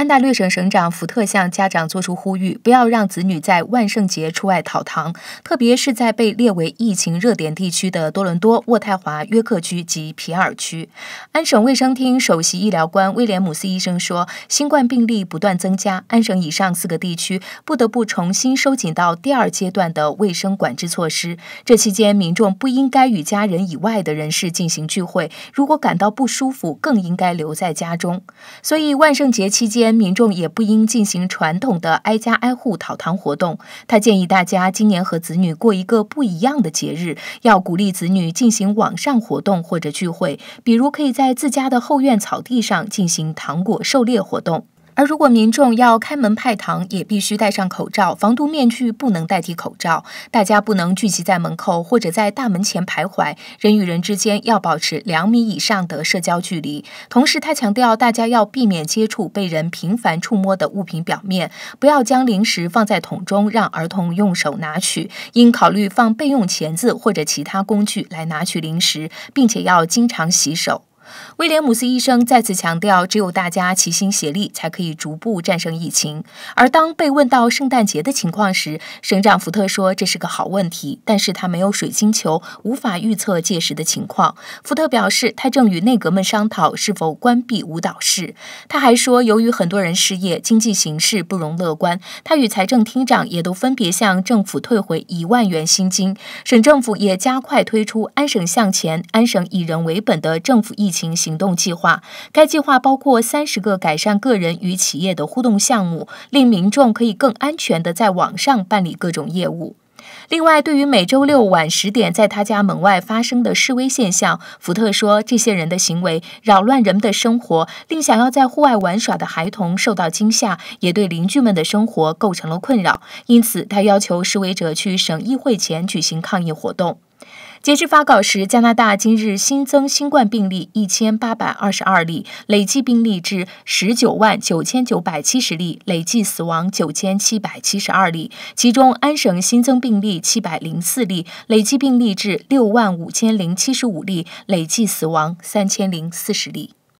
安大略省省长福特向家长作出呼吁，不要让子女在万圣节出外讨糖，特别是在被列为疫情热点地区的多伦多、渥太华、约克区及皮尔区。安省卫生厅首席医疗官威廉姆斯医生说，新冠病例不断增加，安省以上四个地区不得不重新收紧到第二阶段的卫生管制措施。这期间，民众不应该与家人以外的人士进行聚会，如果感到不舒服，更应该留在家中。所以，万圣节期间。民众也不应进行传统的挨家挨户讨糖活动。他建议大家今年和子女过一个不一样的节日，要鼓励子女进行网上活动或者聚会，比如可以在自家的后院草地上进行糖果狩猎活动。而如果民众要开门派糖，也必须戴上口罩，防毒面具不能代替口罩。大家不能聚集在门口或者在大门前徘徊，人与人之间要保持两米以上的社交距离。同时，他强调大家要避免接触被人频繁触摸的物品表面，不要将零食放在桶中让儿童用手拿取，应考虑放备用钳子或者其他工具来拿取零食，并且要经常洗手。威廉姆斯医生再次强调，只有大家齐心协力，才可以逐步战胜疫情。而当被问到圣诞节的情况时，省长福特说：“这是个好问题，但是他没有水晶球，无法预测届时的情况。”福特表示，他正与内阁们商讨是否关闭舞蹈室。他还说，由于很多人失业，经济形势不容乐观。他与财政厅长也都分别向政府退回一万元薪金。省政府也加快推出“安省向前，安省以人为本”的政府疫情。行行动计划，该计划包括三十个改善个人与企业的互动项目，令民众可以更安全的在网上办理各种业务。另外，对于每周六晚十点在他家门外发生的示威现象，福特说，这些人的行为扰乱人们的生活，令想要在户外玩耍的孩童受到惊吓，也对邻居们的生活构成了困扰。因此，他要求示威者去省议会前举行抗议活动。截至发稿时，加拿大今日新增新冠病例一千八百二十二例，累计病例至十九万九千九百七十例，累计死亡九千七百七十二例。其中，安省新增病例七百零四例，累计病例至六万五千零七十五例，累计死亡三千零四十例。